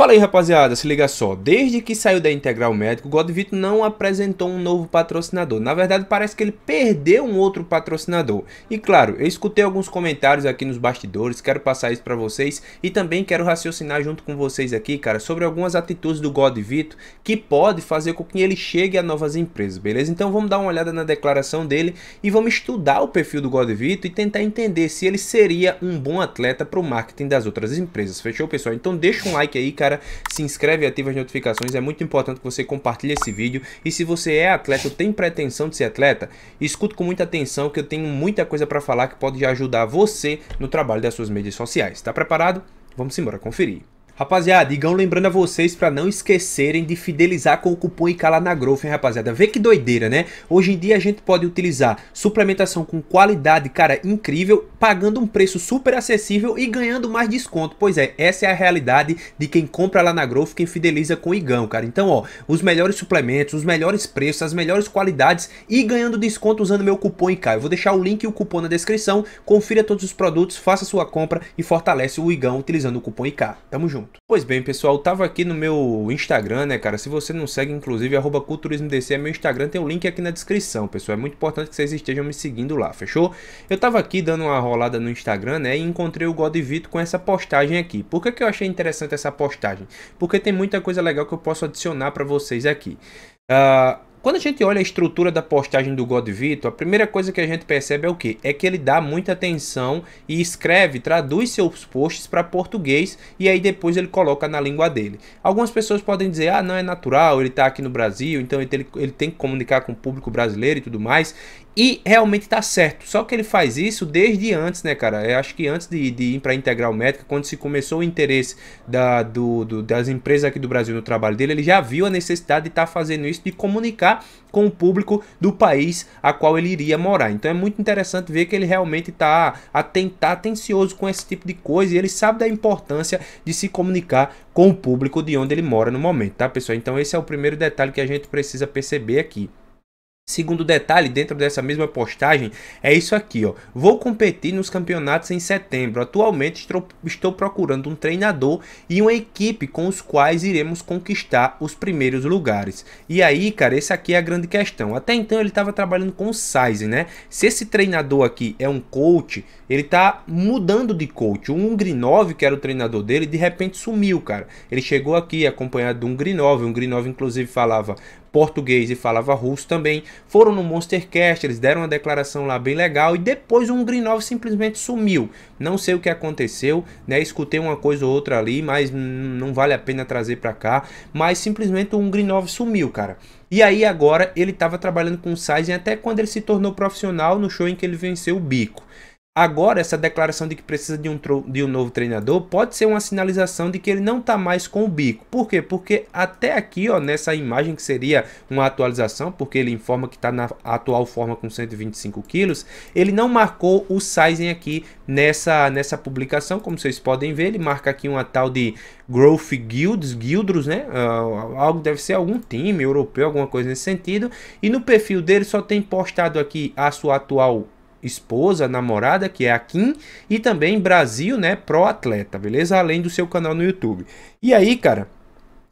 Fala aí, rapaziada, se liga só. Desde que saiu da Integral Médico, o Godvito não apresentou um novo patrocinador. Na verdade, parece que ele perdeu um outro patrocinador. E claro, eu escutei alguns comentários aqui nos bastidores, quero passar isso para vocês e também quero raciocinar junto com vocês aqui, cara, sobre algumas atitudes do Godvito que pode fazer com que ele chegue a novas empresas, beleza? Então vamos dar uma olhada na declaração dele e vamos estudar o perfil do Godvito e tentar entender se ele seria um bom atleta para o marketing das outras empresas. Fechou, pessoal? Então deixa um like aí, cara galera. Se inscreve e ativa as notificações. É muito importante que você compartilhe esse vídeo. E se você é atleta ou tem pretensão de ser atleta, escute com muita atenção que eu tenho muita coisa para falar que pode ajudar você no trabalho das suas mídias sociais. Está preparado? Vamos embora conferir. Rapaziada, Igão lembrando a vocês para não esquecerem de fidelizar com o cupom IK lá na Growth, hein, rapaziada? Vê que doideira, né? Hoje em dia a gente pode utilizar suplementação com qualidade, cara, incrível, pagando um preço super acessível e ganhando mais desconto. Pois é, essa é a realidade de quem compra lá na Growth, quem fideliza com o Igão, cara. Então, ó, os melhores suplementos, os melhores preços, as melhores qualidades e ganhando desconto usando meu cupom IK. Eu vou deixar o link e o cupom na descrição, confira todos os produtos, faça sua compra e fortalece o Igão utilizando o cupom IK. Tamo junto assunto. Pois bem, pessoal, tava aqui no meu Instagram, né, cara? Se você não segue, inclusive, arroba culturismodc é meu Instagram, tem o um link aqui na descrição, pessoal. É muito importante que vocês estejam me seguindo lá, fechou? Eu tava aqui dando uma rolada no Instagram, né, e encontrei o Godivito com essa postagem aqui. Por que, que eu achei interessante essa postagem? Porque tem muita coisa legal que eu posso adicionar para vocês aqui. Uh, quando a gente olha a estrutura da postagem do Godvito, a primeira coisa que a gente percebe é o que? É que ele dá muita atenção e escreve, traduz seus posts para português e aí depois ele coloca na língua dele. Algumas pessoas podem dizer, ah, não é natural, ele está aqui no Brasil, então ele tem, ele tem que comunicar com o público brasileiro e tudo mais. E realmente tá certo. Só que ele faz isso desde antes, né, cara? Eu acho que antes de, de ir para Integral Médica, quando se começou o interesse da, do, do, das empresas aqui do Brasil no trabalho dele, ele já viu a necessidade de estar tá fazendo isso, de comunicar com o público do país a qual ele iria morar. Então é muito interessante ver que ele realmente está atentar, tá atencioso com esse tipo de coisa e ele sabe da importância de se comunicar com o público de onde ele mora no momento, tá, pessoal? Então esse é o primeiro detalhe que a gente precisa perceber aqui. Segundo detalhe, dentro dessa mesma postagem, é isso aqui, ó. Vou competir nos campeonatos em setembro. Atualmente estou procurando um treinador e uma equipe com os quais iremos conquistar os primeiros lugares. E aí, cara, essa aqui é a grande questão. Até então ele estava trabalhando com o size, né? Se esse treinador aqui é um coach, ele tá mudando de coach. O Ungrinov, que era o treinador dele, de repente sumiu, cara. Ele chegou aqui acompanhado de um Grinov. Um Grinov, inclusive, falava português e falava russo também, foram no Monstercast, eles deram uma declaração lá bem legal e depois o Ungrinov simplesmente sumiu. Não sei o que aconteceu, né? Escutei uma coisa ou outra ali, mas não vale a pena trazer para cá, mas simplesmente o Ungrinov sumiu, cara. E aí agora ele estava trabalhando com o Sizen até quando ele se tornou profissional no show em que ele venceu o bico. Agora, essa declaração de que precisa de um, de um novo treinador pode ser uma sinalização de que ele não está mais com o bico. Por quê? Porque até aqui, ó, nessa imagem que seria uma atualização, porque ele informa que está na atual forma com 125 quilos, ele não marcou o sizing aqui nessa, nessa publicação, como vocês podem ver, ele marca aqui uma tal de Growth Guilds, Guildros, né? Uh, algo deve ser algum time europeu, alguma coisa nesse sentido. E no perfil dele só tem postado aqui a sua atual esposa, namorada, que é a Kim, e também Brasil, né, pro atleta, beleza? Além do seu canal no YouTube. E aí, cara,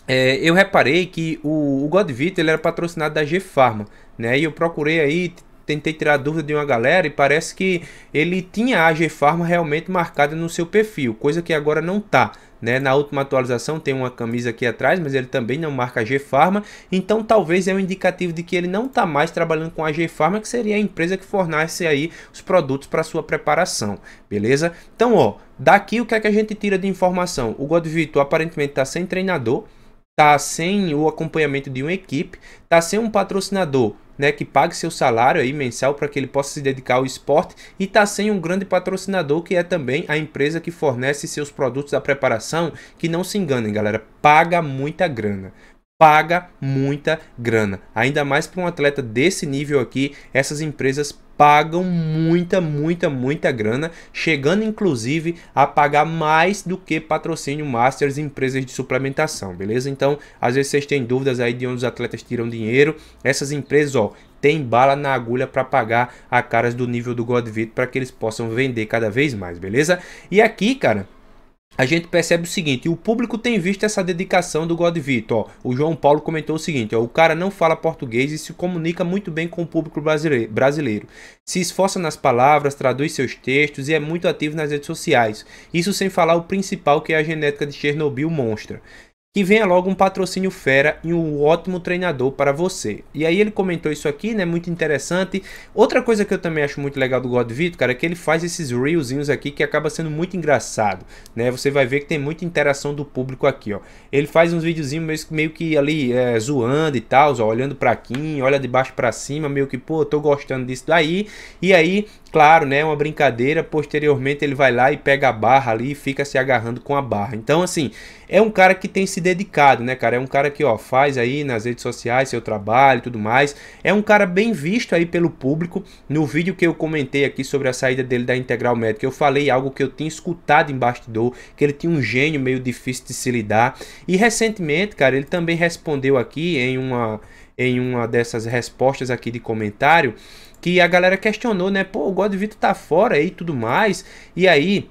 é, eu reparei que o, o Godvita, ele era patrocinado da G-Pharma, né, e eu procurei aí, tentei tirar dúvida de uma galera e parece que ele tinha a G-Pharma realmente marcada no seu perfil, coisa que agora não tá, né? Na última atualização tem uma camisa aqui atrás, mas ele também não marca a G-Farma, então talvez é um indicativo de que ele não está mais trabalhando com a G-Farma, que seria a empresa que fornece aí os produtos para sua preparação, beleza? Então, ó, daqui o que é que a gente tira de informação? O Godvito aparentemente está sem treinador, está sem o acompanhamento de uma equipe, está sem um patrocinador né, que pague seu salário aí mensal para que ele possa se dedicar ao esporte e está sem um grande patrocinador que é também a empresa que fornece seus produtos da preparação, que não se enganem, galera, paga muita grana paga muita grana. Ainda mais para um atleta desse nível aqui, essas empresas pagam muita, muita, muita grana, chegando inclusive a pagar mais do que patrocínio Masters em empresas de suplementação, beleza? Então, às vezes vocês têm dúvidas aí de onde os atletas tiram dinheiro, essas empresas, ó, tem bala na agulha para pagar a caras do nível do Godvit para que eles possam vender cada vez mais, beleza? E aqui, cara, a gente percebe o seguinte, o público tem visto essa dedicação do Godvito, ó. O João Paulo comentou o seguinte, ó, o cara não fala português e se comunica muito bem com o público brasileiro. Se esforça nas palavras, traduz seus textos e é muito ativo nas redes sociais. Isso sem falar o principal que é a genética de Chernobyl monstra que venha logo um patrocínio fera e um ótimo treinador para você. E aí ele comentou isso aqui, né? Muito interessante. Outra coisa que eu também acho muito legal do Godvito, cara, é que ele faz esses reelzinhos aqui que acaba sendo muito engraçado, né? Você vai ver que tem muita interação do público aqui, ó. Ele faz uns videozinhos meio, que ali é, zoando e tal, olhando para quem, olha de baixo para cima, meio que, pô, tô gostando disso daí. E aí Claro, né? Uma brincadeira. Posteriormente ele vai lá e pega a barra ali e fica se agarrando com a barra. Então, assim, é um cara que tem se dedicado, né, cara? É um cara que, ó, faz aí nas redes sociais seu trabalho e tudo mais. É um cara bem visto aí pelo público. No vídeo que eu comentei aqui sobre a saída dele da Integral Médica, eu falei algo que eu tinha escutado em bastidor, que ele tinha um gênio meio difícil de se lidar. E recentemente, cara, ele também respondeu aqui em uma em uma dessas respostas aqui de comentário que a galera questionou, né? Pô, o God Vitor tá fora e tudo mais. E aí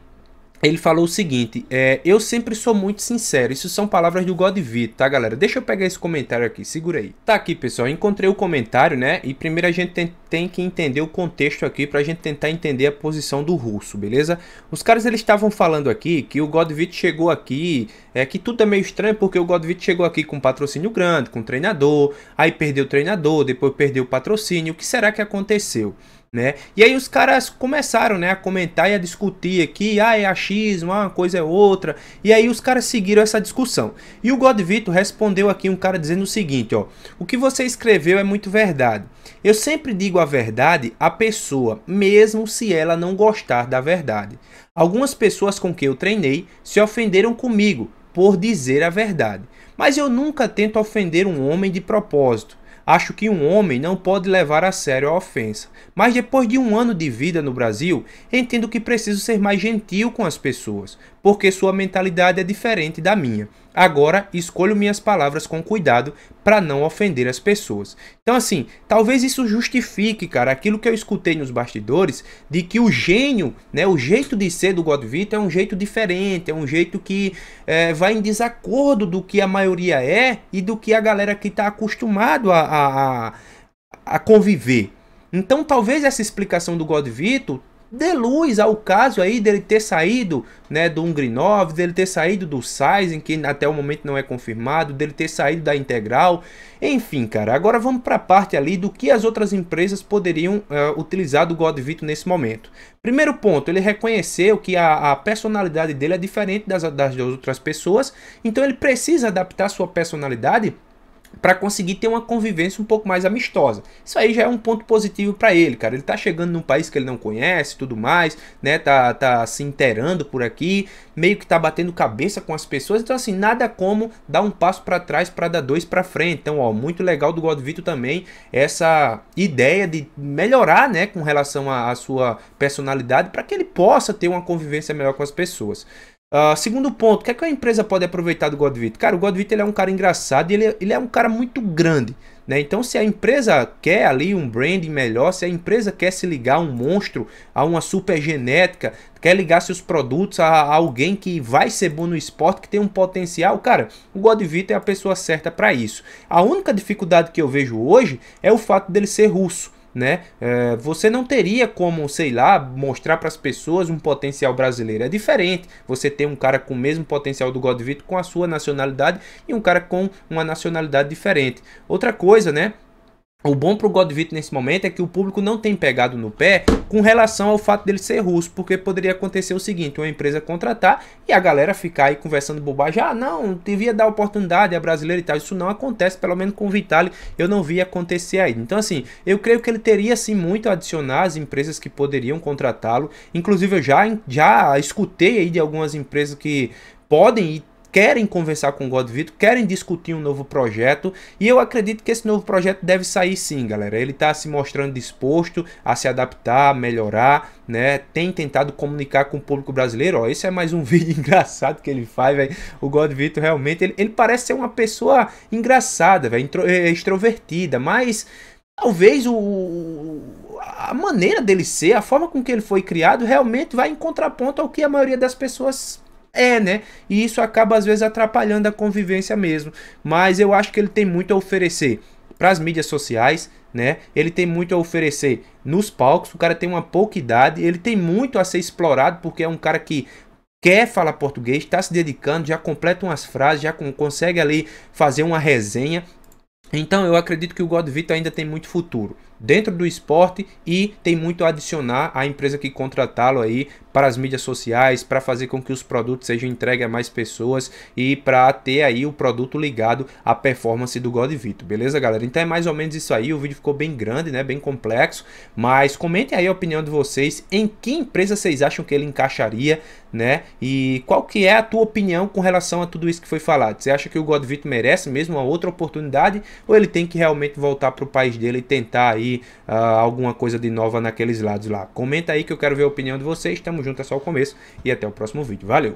ele falou o seguinte: é, Eu sempre sou muito sincero. Isso são palavras do Godvito, tá, galera? Deixa eu pegar esse comentário aqui, segura aí. Tá aqui, pessoal. Encontrei o comentário, né? E primeiro a gente tem, tem que entender o contexto aqui pra gente tentar entender a posição do russo, beleza? Os caras eles estavam falando aqui que o Godvito chegou aqui, é que tudo é meio estranho porque o Godvito chegou aqui com patrocínio grande, com treinador, aí perdeu o treinador, depois perdeu o patrocínio. O que será que aconteceu? né? E aí os caras começaram, né, a comentar e a discutir aqui, ah, é achismo, ah, uma coisa é outra. E aí os caras seguiram essa discussão. E o God Vitor respondeu aqui um cara dizendo o seguinte, ó: "O que você escreveu é muito verdade. Eu sempre digo a verdade à pessoa, mesmo se ela não gostar da verdade. Algumas pessoas com quem eu treinei se ofenderam comigo por dizer a verdade, mas eu nunca tento ofender um homem de propósito. Acho que um homem não pode levar a sério a ofensa, mas depois de um ano de vida no Brasil, entendo que preciso ser mais gentil com as pessoas, porque sua mentalidade é diferente da minha. Agora escolho minhas palavras com cuidado para não ofender as pessoas. Então, assim, talvez isso justifique, cara, aquilo que eu escutei nos bastidores de que o gênio, né, o jeito de ser do Godvito é um jeito diferente, é um jeito que é, vai em desacordo do que a maioria é e do que a galera que está acostumado a, a, a, a conviver. Então, talvez essa explicação do Godvito dê luz ao caso aí dele ter saído né, do Ungrinov, dele ter saído do Sizing, que até o momento não é confirmado, dele ter saído da Integral. Enfim, cara, agora vamos para a parte ali do que as outras empresas poderiam uh, utilizar do Godvito nesse momento. Primeiro ponto, ele reconheceu que a, a personalidade dele é diferente das, das outras pessoas, então ele precisa adaptar sua personalidade para conseguir ter uma convivência um pouco mais amistosa. Isso aí já é um ponto positivo para ele, cara. Ele tá chegando num país que ele não conhece, tudo mais, né? Tá, tá se inteirando por aqui, meio que tá batendo cabeça com as pessoas. Então assim, nada como dar um passo para trás para dar dois para frente. Então, ó, muito legal do Godvito também essa ideia de melhorar, né, com relação à sua personalidade para que ele possa ter uma convivência melhor com as pessoas. Uh, segundo ponto, o que, é que a empresa pode aproveitar do Godvit? Cara, o Godvit ele é um cara engraçado e ele, é, ele é um cara muito grande. Né? Então, se a empresa quer ali um branding melhor, se a empresa quer se ligar a um monstro, a uma super genética, quer ligar seus produtos a, a alguém que vai ser bom no esporte, que tem um potencial, cara, o Godvit é a pessoa certa para isso. A única dificuldade que eu vejo hoje é o fato dele ser russo né? É, você não teria como, sei lá, mostrar para as pessoas um potencial brasileiro. É diferente você ter um cara com o mesmo potencial do Godvito com a sua nacionalidade e um cara com uma nacionalidade diferente. Outra coisa, né? O bom pro Godvit nesse momento é que o público não tem pegado no pé com relação ao fato dele ser russo, porque poderia acontecer o seguinte, uma empresa contratar e a galera ficar aí conversando bobagem, ah não, devia dar oportunidade, a brasileira e tal, isso não acontece, pelo menos com o Vitaly, eu não vi acontecer aí. Então assim, eu creio que ele teria sim muito a adicionar as empresas que poderiam contratá-lo, inclusive eu já, já escutei aí de algumas empresas que podem e querem conversar com o Godvito, querem discutir um novo projeto, e eu acredito que esse novo projeto deve sair sim, galera. Ele está se mostrando disposto a se adaptar, a melhorar, né? Tem tentado comunicar com o público brasileiro. Ó, esse é mais um vídeo engraçado que ele faz, velho. O Godvito realmente, ele, ele, parece ser uma pessoa engraçada, velho, eh, extrovertida, mas talvez o, a maneira dele ser, a forma com que ele foi criado, realmente vai em contraponto ao que a maioria das pessoas é, né? E isso acaba às vezes atrapalhando a convivência mesmo. Mas eu acho que ele tem muito a oferecer para as mídias sociais, né? Ele tem muito a oferecer nos palcos. O cara tem uma pouca idade, ele tem muito a ser explorado porque é um cara que quer falar português, está se dedicando, já completa umas frases, já consegue ali fazer uma resenha. Então eu acredito que o Godvito ainda tem muito futuro dentro do esporte e tem muito a adicionar a empresa que contratá-lo aí para as mídias sociais, para fazer com que os produtos sejam entregues a mais pessoas e para ter aí o produto ligado à performance do God Vito, beleza, galera? Então é mais ou menos isso aí, o vídeo ficou bem grande, né, bem complexo, mas comente aí a opinião de vocês, em que empresa vocês acham que ele encaixaria, né? E qual que é a tua opinião com relação a tudo isso que foi falado? Você acha que o God Vito merece mesmo uma outra oportunidade ou ele tem que realmente voltar para o país dele e tentar aí aí uh, alguma coisa de nova naqueles lados lá. Comenta aí que eu quero ver a opinião de vocês. Tamo junto, é só o começo e até o próximo vídeo. Valeu!